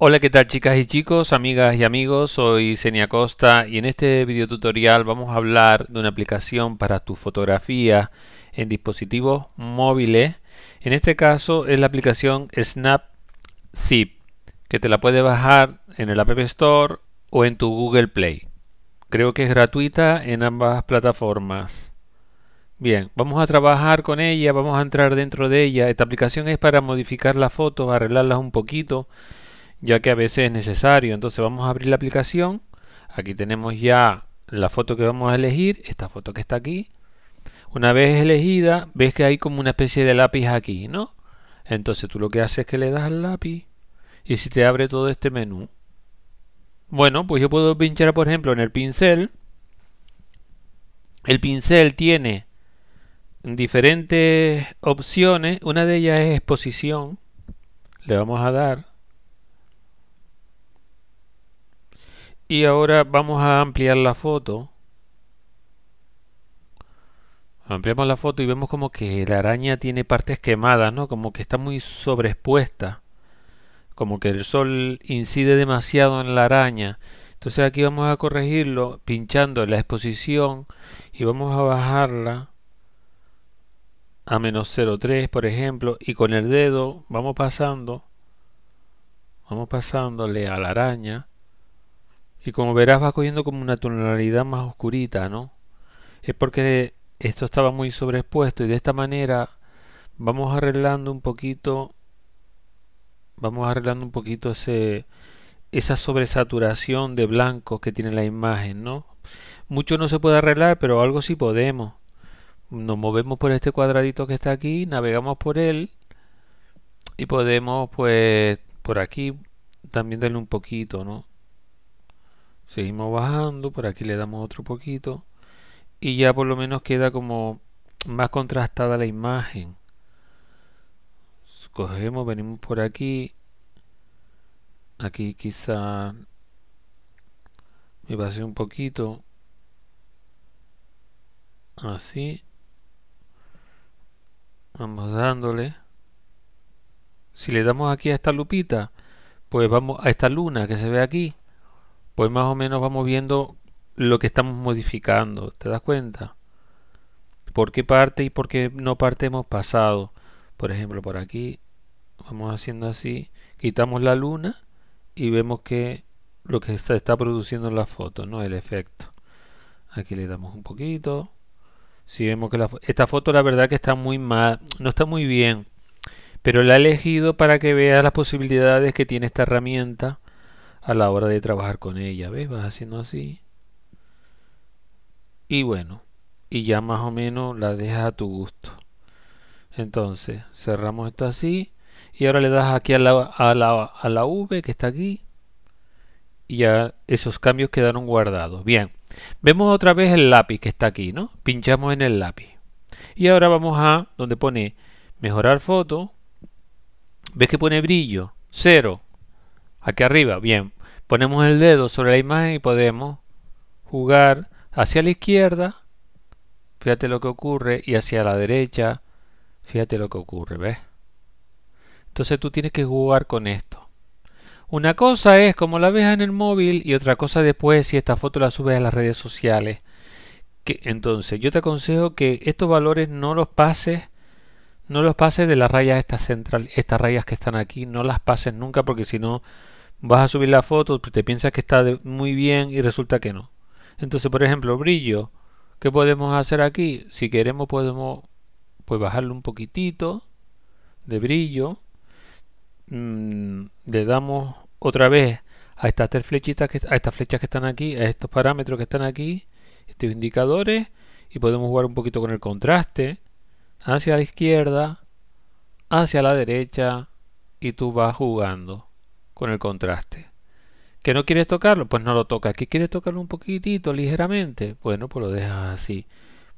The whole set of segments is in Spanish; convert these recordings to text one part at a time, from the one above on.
Hola, ¿qué tal chicas y chicos, amigas y amigos? Soy Senia Costa y en este video tutorial vamos a hablar de una aplicación para tu fotografía en dispositivos móviles. En este caso es la aplicación Snap que te la puedes bajar en el App Store o en tu Google Play. Creo que es gratuita en ambas plataformas. Bien, vamos a trabajar con ella, vamos a entrar dentro de ella. Esta aplicación es para modificar las fotos, arreglarlas un poquito ya que a veces es necesario. Entonces vamos a abrir la aplicación. Aquí tenemos ya la foto que vamos a elegir, esta foto que está aquí. Una vez elegida, ves que hay como una especie de lápiz aquí, ¿no? Entonces tú lo que haces es que le das al lápiz y si te abre todo este menú. Bueno, pues yo puedo pinchar, por ejemplo, en el pincel. El pincel tiene diferentes opciones. Una de ellas es exposición. Le vamos a dar y ahora vamos a ampliar la foto ampliamos la foto y vemos como que la araña tiene partes quemadas no como que está muy sobreexpuesta como que el sol incide demasiado en la araña entonces aquí vamos a corregirlo pinchando la exposición y vamos a bajarla a menos 0.3 por ejemplo y con el dedo vamos pasando vamos pasándole a la araña y como verás va cogiendo como una tonalidad más oscurita, ¿no? Es porque esto estaba muy sobreexpuesto y de esta manera vamos arreglando un poquito vamos arreglando un poquito ese, esa sobresaturación de blancos que tiene la imagen, ¿no? Mucho no se puede arreglar, pero algo sí podemos. Nos movemos por este cuadradito que está aquí, navegamos por él y podemos, pues, por aquí también darle un poquito, ¿no? Seguimos bajando, por aquí le damos otro poquito y ya por lo menos queda como más contrastada la imagen. Cogemos, venimos por aquí. Aquí quizá me pase un poquito. Así. Vamos dándole. Si le damos aquí a esta lupita, pues vamos a esta luna que se ve aquí pues más o menos vamos viendo lo que estamos modificando. ¿Te das cuenta? ¿Por qué parte y por qué no parte hemos pasado? Por ejemplo, por aquí vamos haciendo así, quitamos la luna y vemos que lo que está, está produciendo la foto, ¿no? El efecto. Aquí le damos un poquito. Si vemos que la, esta foto la verdad que está muy mal, no está muy bien, pero la he elegido para que veas las posibilidades que tiene esta herramienta a la hora de trabajar con ella. ¿Ves? Vas haciendo así. Y bueno, y ya más o menos la dejas a tu gusto. Entonces, cerramos esto así. Y ahora le das aquí a la, a la, a la V que está aquí. Y ya esos cambios quedaron guardados. Bien, vemos otra vez el lápiz que está aquí, ¿no? Pinchamos en el lápiz. Y ahora vamos a donde pone mejorar foto. ¿Ves que pone brillo? Cero. Aquí arriba, bien. Ponemos el dedo sobre la imagen y podemos jugar hacia la izquierda, fíjate lo que ocurre, y hacia la derecha, fíjate lo que ocurre, ¿ves? Entonces tú tienes que jugar con esto. Una cosa es como la ves en el móvil y otra cosa después si esta foto la subes a las redes sociales. Que, entonces yo te aconsejo que estos valores no los pases, no los pases de las rayas estas central, estas rayas que están aquí, no las pases nunca porque si no vas a subir la foto, pues, te piensas que está muy bien y resulta que no. Entonces, por ejemplo, brillo, ¿qué podemos hacer aquí? Si queremos podemos pues bajarle un poquitito de brillo. Mm, le damos otra vez a estas tres flechitas, que, a estas flechas que están aquí, a estos parámetros que están aquí, estos indicadores, y podemos jugar un poquito con el contraste hacia la izquierda, hacia la derecha, y tú vas jugando con el contraste. ¿Que no quieres tocarlo? Pues no lo tocas. ¿Que quieres tocarlo un poquitito, ligeramente? Bueno, pues lo dejas así.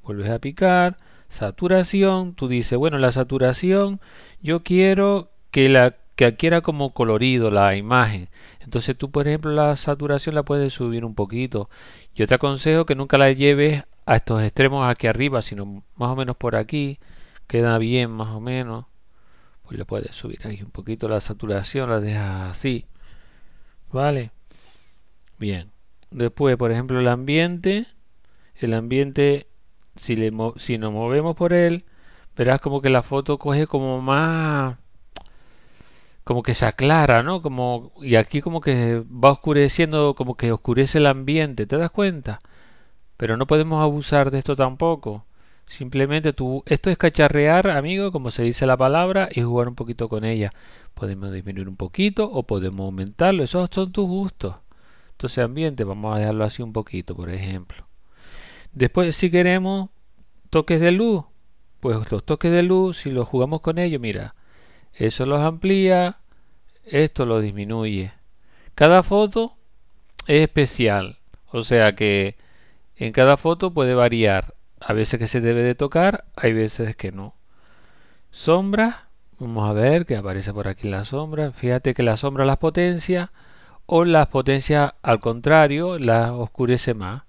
Vuelves a picar. Saturación. Tú dices, bueno, la saturación yo quiero que la que adquiera como colorido la imagen. Entonces tú, por ejemplo, la saturación la puedes subir un poquito. Yo te aconsejo que nunca la lleves a estos extremos aquí arriba, sino más o menos por aquí. Queda bien, más o menos pues le puedes subir ahí un poquito la saturación, la dejas así, ¿vale? Bien, después, por ejemplo, el ambiente, el ambiente, si, le, si nos movemos por él, verás como que la foto coge como más como que se aclara, ¿no? Como y aquí como que va oscureciendo, como que oscurece el ambiente, ¿te das cuenta? Pero no podemos abusar de esto tampoco. Simplemente tú, esto es cacharrear, amigo, como se dice la palabra, y jugar un poquito con ella. Podemos disminuir un poquito o podemos aumentarlo. Esos son tus gustos. Entonces ambiente, vamos a dejarlo así un poquito, por ejemplo. Después, si queremos toques de luz, pues los toques de luz, si los jugamos con ellos, mira, eso los amplía, esto lo disminuye. Cada foto es especial, o sea que en cada foto puede variar a veces que se debe de tocar, hay veces que no. Sombra, vamos a ver que aparece por aquí la sombra. Fíjate que la sombra las potencia o las potencia al contrario, las oscurece más.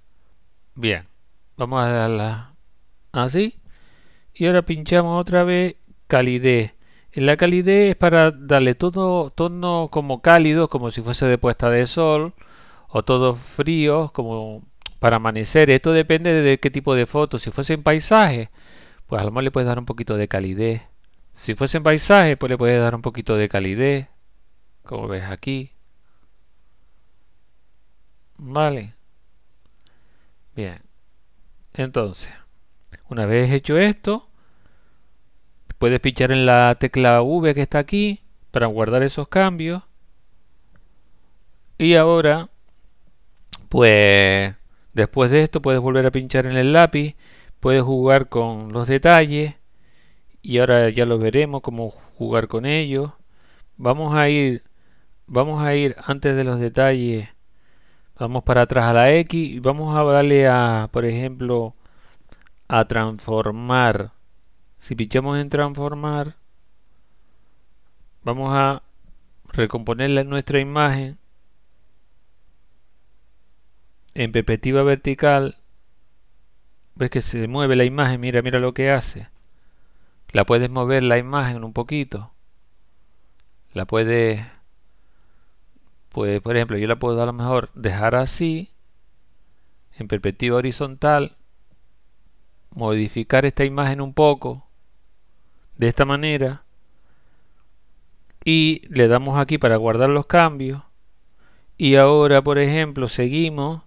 Bien, vamos a darla así. Y ahora pinchamos otra vez calidez. En la calidez es para darle todo tono como cálido, como si fuese de puesta de sol, o todo frío, como para amanecer. Esto depende de qué tipo de foto. Si fuese en paisaje, pues a lo mejor le puedes dar un poquito de calidez. Si fuese en paisaje, pues le puedes dar un poquito de calidez. Como ves aquí. Vale. Bien. Entonces, una vez hecho esto, puedes pinchar en la tecla V que está aquí para guardar esos cambios. Y ahora, pues Después de esto puedes volver a pinchar en el lápiz, puedes jugar con los detalles y ahora ya lo veremos cómo jugar con ellos. Vamos a ir vamos a ir antes de los detalles. Vamos para atrás a la X y vamos a darle a, por ejemplo, a transformar. Si pinchamos en transformar, vamos a recomponer nuestra imagen en perspectiva vertical, ves que se mueve la imagen, mira, mira lo que hace. La puedes mover la imagen un poquito. La puedes, pues por ejemplo, yo la puedo a lo mejor dejar así, en perspectiva horizontal, modificar esta imagen un poco, de esta manera, y le damos aquí para guardar los cambios. Y ahora, por ejemplo, seguimos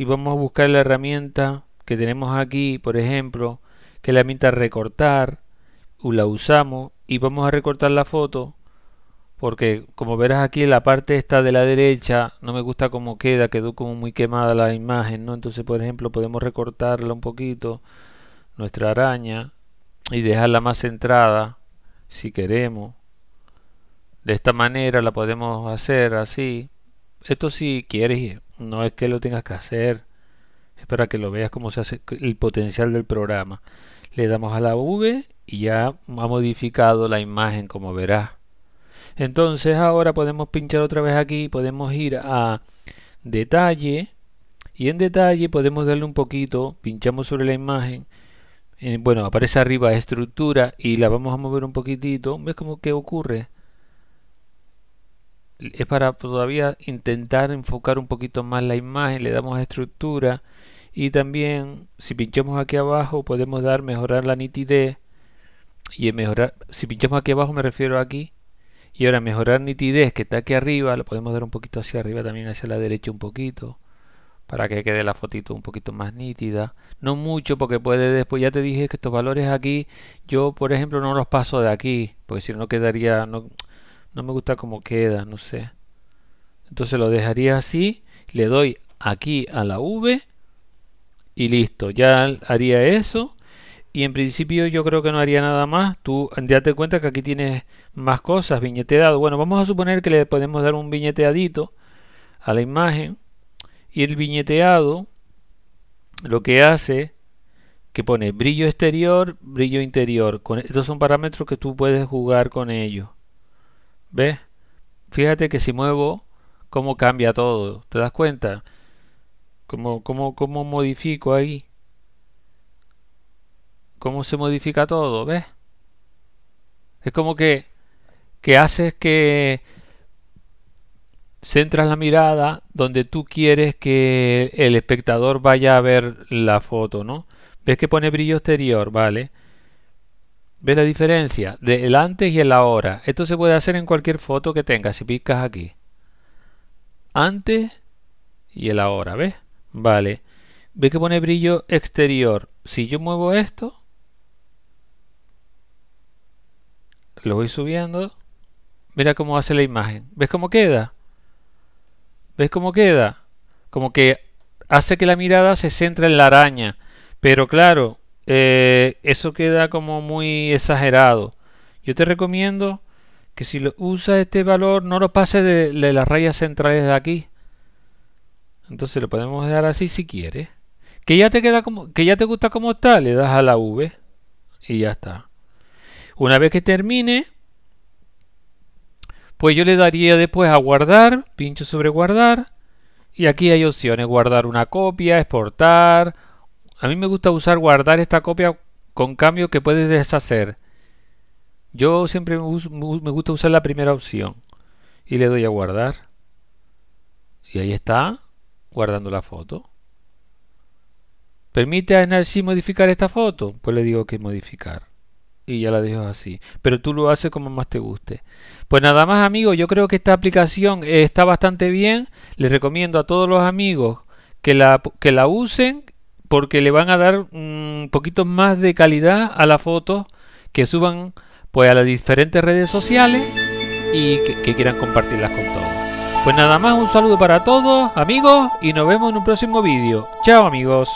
y vamos a buscar la herramienta que tenemos aquí, por ejemplo, que la mitad recortar, la usamos y vamos a recortar la foto porque como verás aquí en la parte esta de la derecha no me gusta cómo queda, quedó como muy quemada la imagen, ¿no? Entonces, por ejemplo, podemos recortarla un poquito, nuestra araña, y dejarla más centrada, si queremos. De esta manera la podemos hacer así. Esto si quieres no es que lo tengas que hacer, es para que lo veas cómo se hace el potencial del programa. Le damos a la V y ya ha modificado la imagen como verás. Entonces ahora podemos pinchar otra vez aquí, podemos ir a detalle y en detalle podemos darle un poquito, pinchamos sobre la imagen eh, bueno, aparece arriba estructura y la vamos a mover un poquitito. ¿Ves cómo que ocurre? es para todavía intentar enfocar un poquito más la imagen, le damos estructura y también si pinchamos aquí abajo podemos dar mejorar la nitidez y mejorar, si pinchamos aquí abajo me refiero aquí y ahora mejorar nitidez que está aquí arriba, lo podemos dar un poquito hacia arriba también hacia la derecha un poquito para que quede la fotito un poquito más nítida. No mucho porque puede después, ya te dije que estos valores aquí, yo por ejemplo no los paso de aquí, porque si no quedaría, no me gusta cómo queda, no sé. Entonces lo dejaría así, le doy aquí a la V y listo, ya haría eso. Y en principio yo creo que no haría nada más. Tú date cuenta que aquí tienes más cosas, viñeteado. Bueno, vamos a suponer que le podemos dar un viñeteadito a la imagen. Y el viñeteado lo que hace que pone brillo exterior, brillo interior. E, estos son parámetros que tú puedes jugar con ellos. ¿Ves? Fíjate que si muevo, cómo cambia todo. ¿Te das cuenta? ¿Cómo, cómo, cómo modifico ahí? ¿Cómo se modifica todo? ¿Ves? Es como que, que haces que centras la mirada donde tú quieres que el espectador vaya a ver la foto, ¿no? ¿Ves que pone brillo exterior? Vale. ¿Ves la diferencia? De el antes y el ahora. Esto se puede hacer en cualquier foto que tengas si picas aquí. Antes y el ahora, ¿ves? Vale. ve que pone brillo exterior? Si yo muevo esto, lo voy subiendo. Mira cómo hace la imagen. ¿Ves cómo queda? ¿Ves cómo queda? Como que hace que la mirada se centre en la araña. Pero claro, eh, eso queda como muy exagerado. Yo te recomiendo que si lo usas este valor no lo pases de, las rayas centrales de aquí. Entonces lo podemos dejar así si quieres. Que ya te queda como que ya te gusta como está, le das a la V y ya está. Una vez que termine, pues yo le daría después a guardar, pincho sobre guardar y aquí hay opciones, guardar una copia, exportar a mí me gusta usar guardar esta copia con cambio que puedes deshacer. Yo siempre me, gusta usar la primera opción. Y le doy a guardar. Y ahí está, guardando la foto. ¿Permite a y modificar esta foto? Pues le digo que modificar. Y ya la dejo así. Pero tú lo haces como más te guste. Pues nada más amigos, yo creo que esta aplicación está bastante bien. Les recomiendo a todos los amigos que la, que la usen, porque le van a dar un poquito más de calidad a la foto que suban pues a las diferentes redes sociales y que, que quieran compartirlas con todos. Pues nada más, un saludo para todos, amigos, y nos vemos en un próximo vídeo. Chao, amigos.